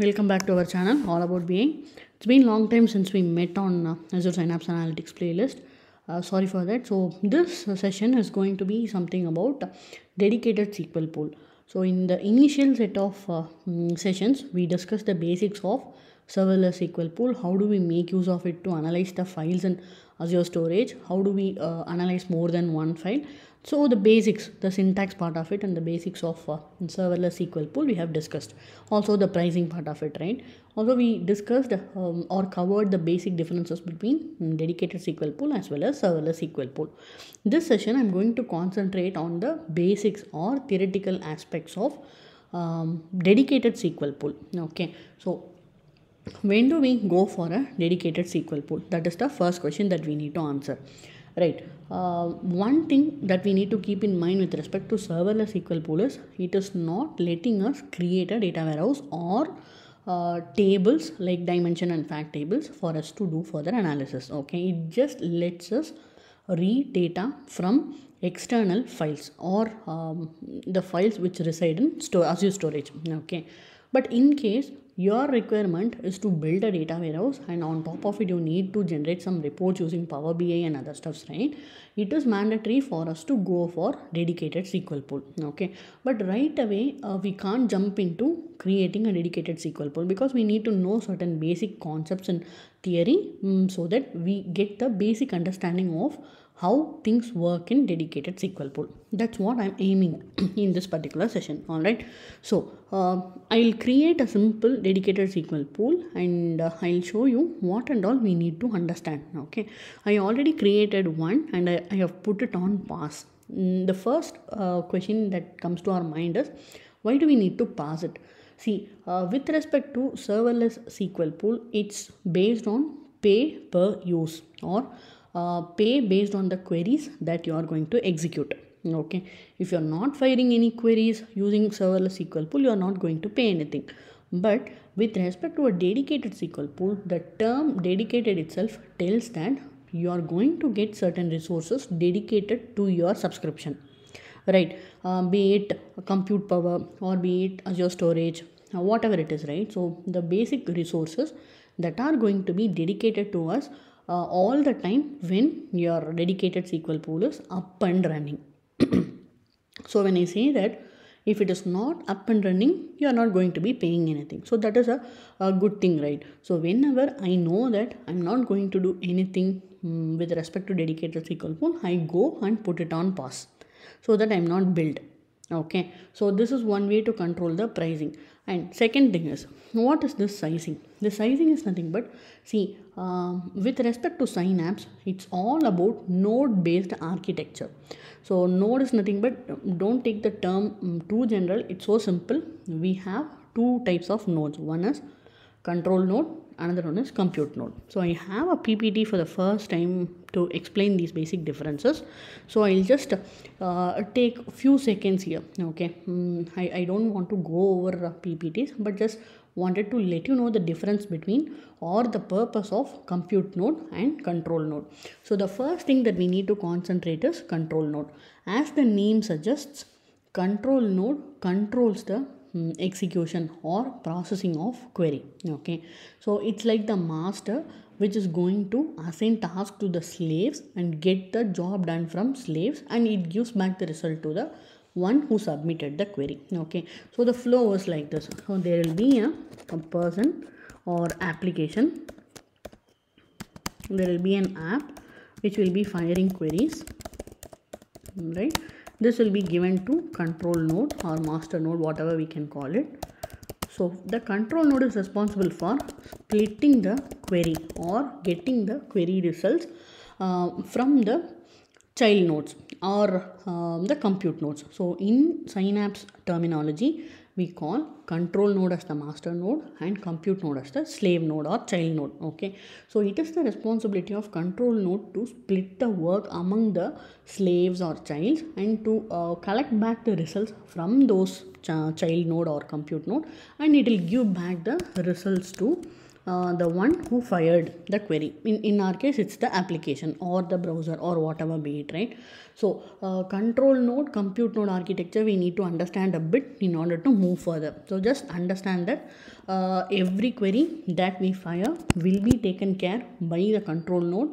Welcome back to our channel All About Being. It's been a long time since we met on uh, Azure Synapse Analytics playlist. Uh, sorry for that. So this session is going to be something about dedicated SQL pool. So in the initial set of uh, mm, sessions, we discussed the basics of serverless SQL pool. How do we make use of it to analyze the files in Azure storage? How do we uh, analyze more than one file? So the basics, the syntax part of it and the basics of uh, serverless SQL pool we have discussed. Also the pricing part of it, right? Also we discussed um, or covered the basic differences between mm, dedicated SQL pool as well as serverless SQL pool. This session I'm going to concentrate on the basics or theoretical aspects of um, dedicated SQL pool. Okay, so when do we go for a dedicated SQL pool? That is the first question that we need to answer right uh, one thing that we need to keep in mind with respect to serverless SQL pool is it is not letting us create a data warehouse or uh, tables like dimension and fact tables for us to do further analysis okay it just lets us read data from external files or um, the files which reside in store azure storage okay but in case your requirement is to build a data warehouse and on top of it you need to generate some reports using power bi and other stuffs right it is mandatory for us to go for dedicated sql pool okay but right away uh, we can't jump into creating a dedicated sql pool because we need to know certain basic concepts and theory um, so that we get the basic understanding of how things work in dedicated SQL pool. That's what I'm aiming in this particular session. All right. So uh, I'll create a simple dedicated SQL pool and uh, I'll show you what and all we need to understand. Okay. I already created one and I, I have put it on pass. Mm, the first uh, question that comes to our mind is why do we need to pass it? See, uh, with respect to serverless SQL pool, it's based on pay per use or uh, pay based on the queries that you are going to execute okay if you're not firing any queries using serverless sql pool you're not going to pay anything but with respect to a dedicated sql pool the term dedicated itself tells that you are going to get certain resources dedicated to your subscription right uh, be it compute power or be it azure storage uh, whatever it is right so the basic resources that are going to be dedicated to us uh, all the time when your dedicated SQL pool is up and running. so when I say that if it is not up and running, you are not going to be paying anything. So that is a, a good thing, right? So whenever I know that I'm not going to do anything um, with respect to dedicated SQL pool, I go and put it on pause so that I'm not billed okay so this is one way to control the pricing and second thing is what is this sizing the sizing is nothing but see um, with respect to synapse it's all about node based architecture so node is nothing but don't take the term mm, too general it's so simple we have two types of nodes one is control node another one is compute node so i have a ppt for the first time to explain these basic differences so i'll just uh, take few seconds here okay mm, I, I don't want to go over uh, ppts but just wanted to let you know the difference between or the purpose of compute node and control node so the first thing that we need to concentrate is control node as the name suggests control node controls the Mm, execution or processing of query okay so it's like the master which is going to assign task to the slaves and get the job done from slaves and it gives back the result to the one who submitted the query okay so the flow was like this so there will be a, a person or application there will be an app which will be firing queries right this will be given to control node or master node whatever we can call it so the control node is responsible for splitting the query or getting the query results uh, from the child nodes or um, the compute nodes so in synapse terminology we call control node as the master node and compute node as the slave node or child node okay so it is the responsibility of control node to split the work among the slaves or childs and to uh, collect back the results from those ch uh, child node or compute node and it will give back the results to uh, the one who fired the query in in our case it's the application or the browser or whatever be it right so uh, control node compute node architecture we need to understand a bit in order to move further so just understand that uh, every query that we fire will be taken care by the control node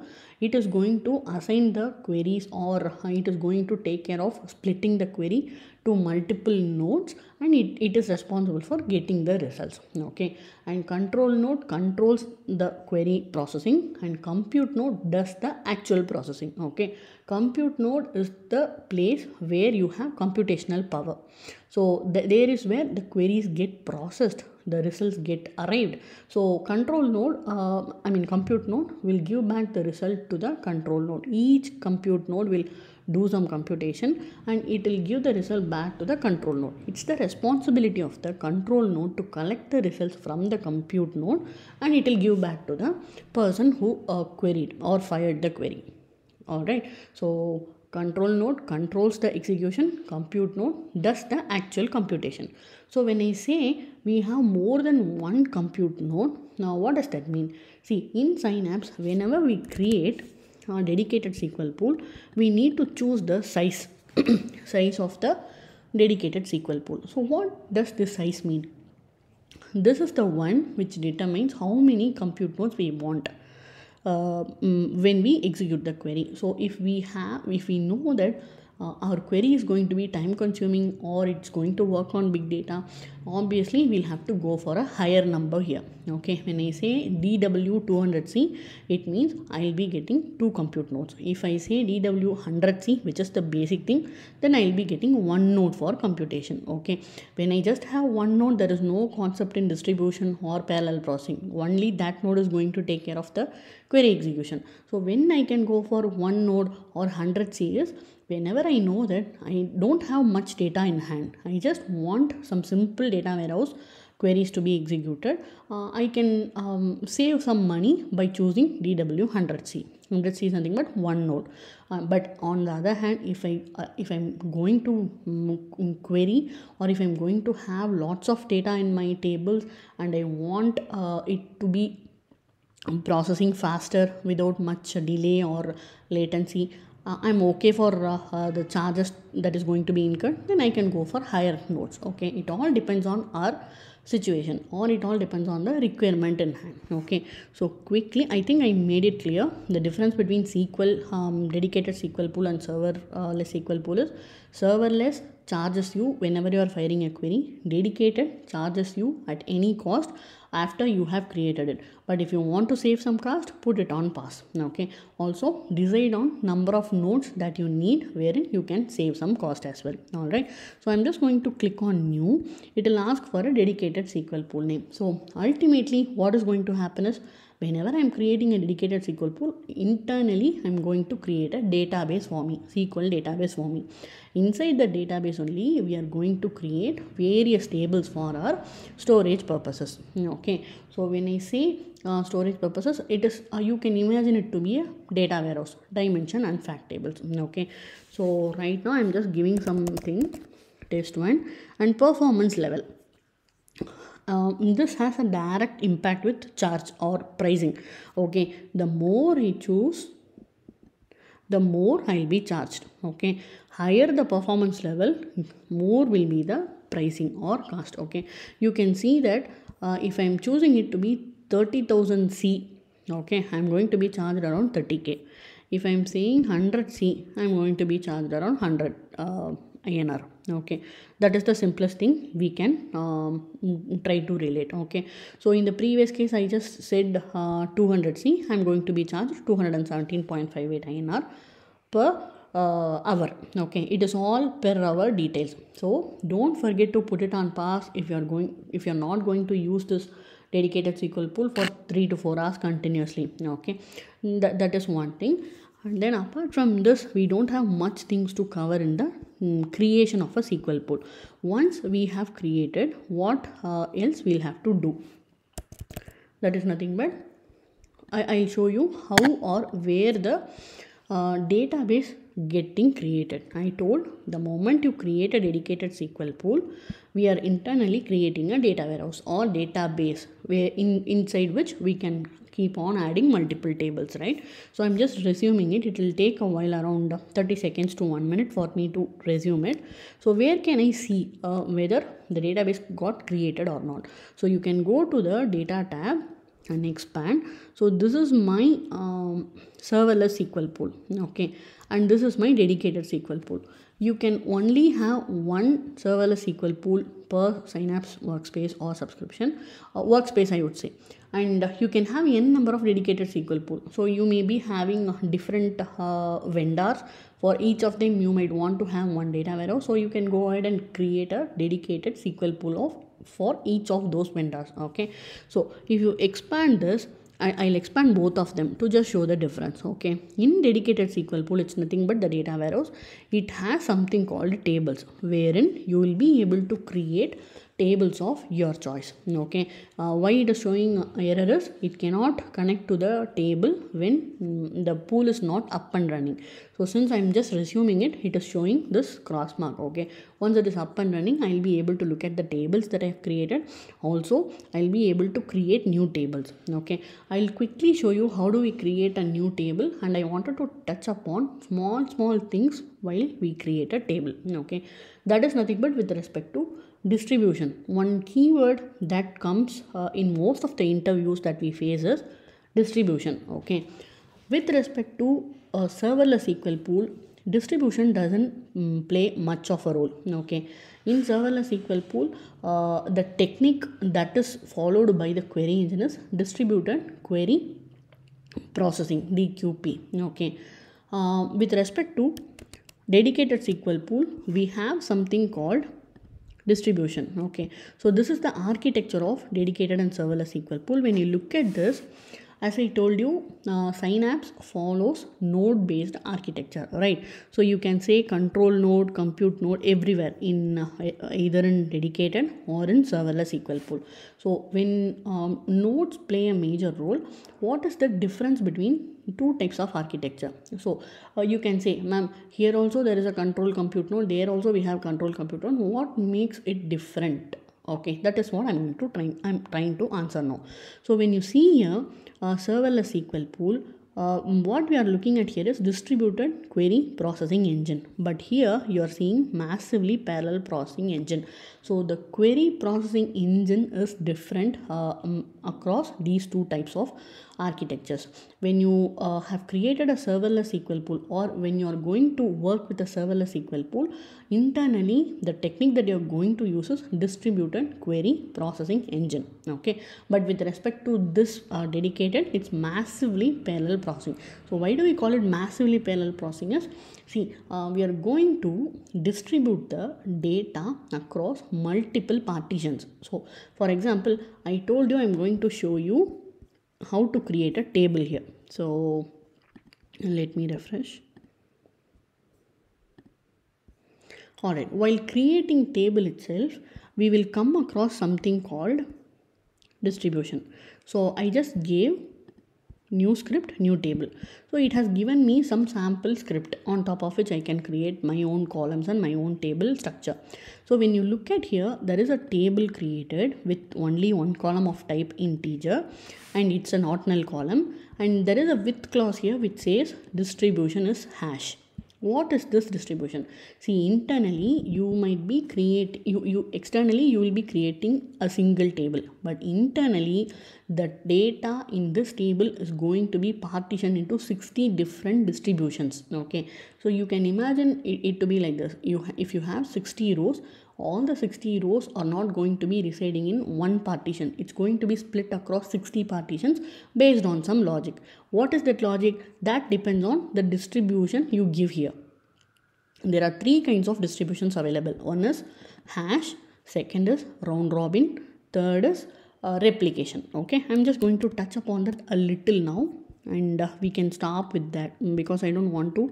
it is going to assign the queries or uh, it is going to take care of splitting the query to multiple nodes and it, it is responsible for getting the results okay and control node controls the query processing and compute node does the actual processing okay compute node is the place where you have computational power so there is where the queries get processed the results get arrived so control node uh, i mean compute node will give back the result to the control node each compute node will do some computation and it will give the result back to the control node it's the responsibility of the control node to collect the results from the compute node and it will give back to the person who uh, queried or fired the query all right so control node controls the execution compute node does the actual computation so when I say we have more than one compute node, now what does that mean? See, in Synapse, whenever we create a dedicated SQL pool, we need to choose the size, size of the dedicated SQL pool. So what does this size mean? This is the one which determines how many compute nodes we want. Uh, mm, when we execute the query so if we have if we know that uh, our query is going to be time consuming or it's going to work on big data obviously we'll have to go for a higher number here okay when i say dw200c it means i'll be getting two compute nodes if i say dw100c which is the basic thing then i'll be getting one node for computation okay when i just have one node there is no concept in distribution or parallel processing only that node is going to take care of the query execution so when i can go for one node or 100c is whenever i know that i don't have much data in hand i just want some simple data warehouse queries to be executed, uh, I can um, save some money by choosing DW100C. 100C is nothing but one node. Uh, but on the other hand, if I uh, if I'm going to um, query or if I'm going to have lots of data in my tables and I want uh, it to be processing faster without much delay or latency uh, I'm okay for uh, uh, the charges that is going to be incurred, then I can go for higher notes. Okay, it all depends on our situation or it all depends on the requirement in hand. Okay, so quickly, I think I made it clear the difference between SQL, um, dedicated SQL pool, and serverless SQL pool is serverless charges you whenever you are firing a query, dedicated charges you at any cost after you have created it but if you want to save some cost put it on pass okay also decide on number of nodes that you need wherein you can save some cost as well all right so i'm just going to click on new it will ask for a dedicated sql pool name so ultimately what is going to happen is whenever I'm creating a dedicated SQL pool, internally I'm going to create a database for me, SQL database for me. Inside the database only, we are going to create various tables for our storage purposes. Okay, so when I say uh, storage purposes it is uh, you can imagine it to be a data warehouse dimension and fact tables mm, okay so right now i'm just giving something test one and performance level um, this has a direct impact with charge or pricing okay the more i choose the more i'll be charged okay higher the performance level more will be the pricing or cost okay you can see that uh, if i'm choosing it to be 30,000C, okay, I'm going to be charged around 30K. If I'm saying 100C, I'm going to be charged around 100 uh, INR okay that is the simplest thing we can um, try to relate okay so in the previous case i just said 200c uh, i'm going to be charged 217.58 inr per uh, hour okay it is all per hour details so don't forget to put it on pass if you are going if you are not going to use this dedicated SQL pool for 3 to 4 hours continuously okay that, that is one thing and then apart from this we don't have much things to cover in the um, creation of a SQL pool once we have created what uh, else we'll have to do that is nothing but I, I'll show you how or where the uh, database getting created. I told the moment you create a dedicated SQL pool, we are internally creating a data warehouse or database where in inside which we can keep on adding multiple tables, right? So I'm just resuming it. It will take a while around 30 seconds to one minute for me to resume it. So where can I see uh, whether the database got created or not? So you can go to the data tab and expand so this is my um, serverless sql pool okay and this is my dedicated sql pool you can only have one serverless sql pool per synapse workspace or subscription uh, workspace i would say and you can have n number of dedicated sql pool so you may be having uh, different uh, vendors for each of them you might want to have one data warehouse so you can go ahead and create a dedicated sql pool of for each of those vendors okay so if you expand this I, will expand both of them to just show the difference okay in dedicated SQL pool it's nothing but the data warehouse it has something called tables wherein you will be able to create tables of your choice okay uh, why it is showing error is it cannot connect to the table when mm, the pool is not up and running so since i'm just resuming it it is showing this cross mark okay once it is up and running i'll be able to look at the tables that i've created also i'll be able to create new tables okay i'll quickly show you how do we create a new table and i wanted to touch upon small small things while we create a table okay that is nothing but with respect to distribution one keyword that comes uh, in most of the interviews that we face is distribution okay with respect to a serverless sql pool distribution doesn't um, play much of a role okay in serverless sql pool uh, the technique that is followed by the query engine is distributed query processing dqp okay uh, with respect to dedicated sql pool we have something called distribution okay so this is the architecture of dedicated and serverless sql pool when you look at this as i told you uh, synapse follows node based architecture right so you can say control node compute node everywhere in uh, either in dedicated or in serverless sql pool so when um, nodes play a major role what is the difference between two types of architecture so uh, you can say ma'am here also there is a control compute node there also we have control compute node what makes it different okay that is what i'm going to try i'm trying to answer now so when you see here a uh, serverless sql pool uh, what we are looking at here is distributed query processing engine but here you are seeing massively parallel processing engine so the query processing engine is different uh, um, across these two types of architectures when you uh, have created a serverless sql pool or when you are going to work with a serverless sql pool internally the technique that you are going to use is distributed query processing engine okay but with respect to this uh, dedicated it's massively parallel processing. So why do we call it massively parallel processing is, see, uh, we are going to distribute the data across multiple partitions. So for example, I told you I'm going to show you how to create a table here. So let me refresh. Alright, while creating table itself, we will come across something called distribution. So I just gave new script new table so it has given me some sample script on top of which i can create my own columns and my own table structure so when you look at here there is a table created with only one column of type integer and it's an ordinal column and there is a with clause here which says distribution is hash what is this distribution see internally you might be create you, you externally you will be creating a single table but internally the data in this table is going to be partitioned into 60 different distributions okay so you can imagine it, it to be like this you if you have 60 rows all the 60 rows are not going to be residing in one partition. It's going to be split across 60 partitions based on some logic. What is that logic? That depends on the distribution you give here. There are three kinds of distributions available. One is hash, second is round robin, third is uh, replication. Okay, I'm just going to touch upon that a little now and uh, we can stop with that because I don't want to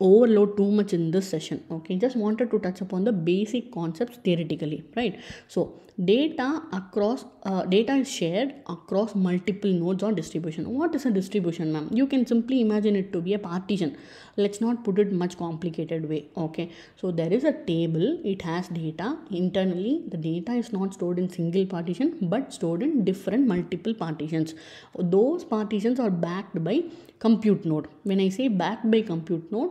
overload too much in this session okay just wanted to touch upon the basic concepts theoretically right so data across uh, data is shared across multiple nodes or distribution what is a distribution ma'am you can simply imagine it to be a partition let's not put it much complicated way okay so there is a table it has data internally the data is not stored in single partition but stored in different multiple partitions those partitions are backed by compute node when i say backed by compute node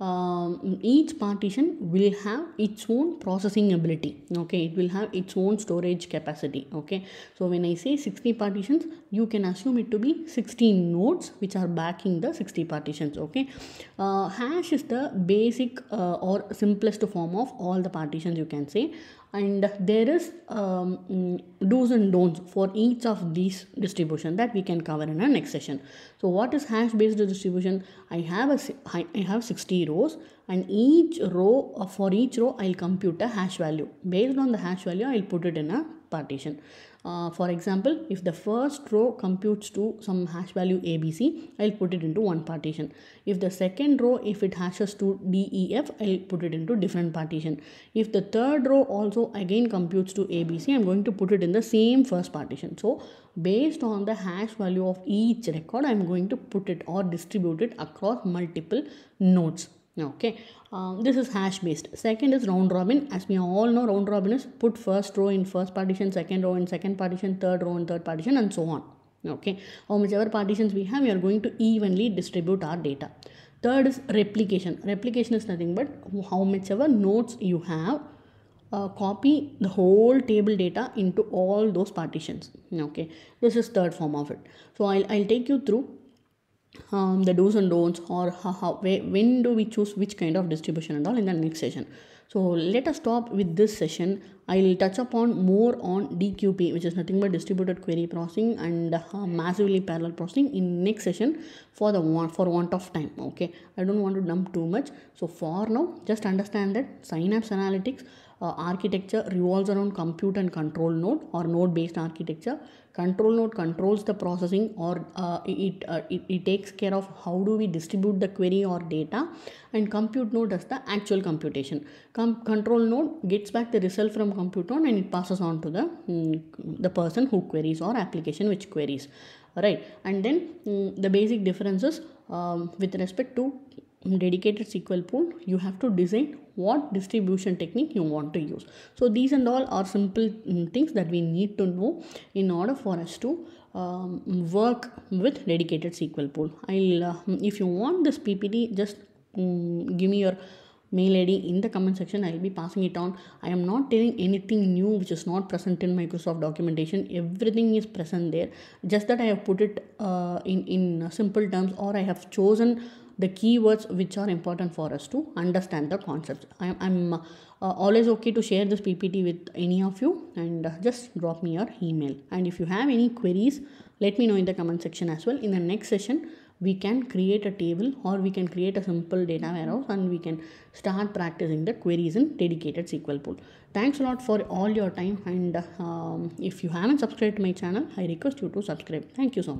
um, each partition will have its own processing ability okay it will have its own storage capacity okay so when i say 60 partitions you can assume it to be 16 nodes which are backing the 60 partitions okay uh, hash is the basic uh, or simplest form of all the partitions you can say and there is um, do's and don'ts for each of these distribution that we can cover in our next session so what is hash based distribution i have a i have 60 rows and each row uh, for each row I'll compute a hash value based on the hash value I'll put it in a partition uh, for example if the first row computes to some hash value ABC I'll put it into one partition if the second row if it hashes to DEF I'll put it into different partition if the third row also again computes to ABC I'm going to put it in the same first partition so based on the hash value of each record I'm going to put it or distribute it across multiple nodes okay um, this is hash based second is round robin as we all know round robin is put first row in first partition second row in second partition third row in third partition and so on okay how whichever partitions we have we are going to evenly distribute our data third is replication replication is nothing but how much ever nodes you have uh, copy the whole table data into all those partitions okay this is third form of it so i'll, I'll take you through um, the do's and don'ts or how, how, when do we choose which kind of distribution and all in the next session so let us stop with this session i'll touch upon more on dqp which is nothing but distributed query processing and uh, massively parallel processing in next session for the one for want of time okay i don't want to dump too much so for now just understand that synapse analytics uh, architecture revolves around compute and control node or node based architecture control node controls the processing or uh, it, uh, it, it takes care of how do we distribute the query or data and compute node does the actual computation Com control node gets back the result from compute node and it passes on to the mm, the person who queries or application which queries right and then mm, the basic differences um, with respect to dedicated SQL pool, you have to design what distribution technique you want to use. So these and all are simple mm, things that we need to know in order for us to um, work with dedicated SQL pool. I'll uh, if you want this PPT, just um, give me your mail id in the comment section i'll be passing it on i am not telling anything new which is not present in microsoft documentation everything is present there just that i have put it uh, in in uh, simple terms or i have chosen the keywords which are important for us to understand the concepts. I, am uh, always okay to share this PPT with any of you and uh, just drop me your email. And if you have any queries, let me know in the comment section as well. In the next session, we can create a table or we can create a simple data warehouse and we can start practicing the queries in dedicated SQL pool. Thanks a lot for all your time and um, if you haven't subscribed to my channel, I request you to subscribe. Thank you so much.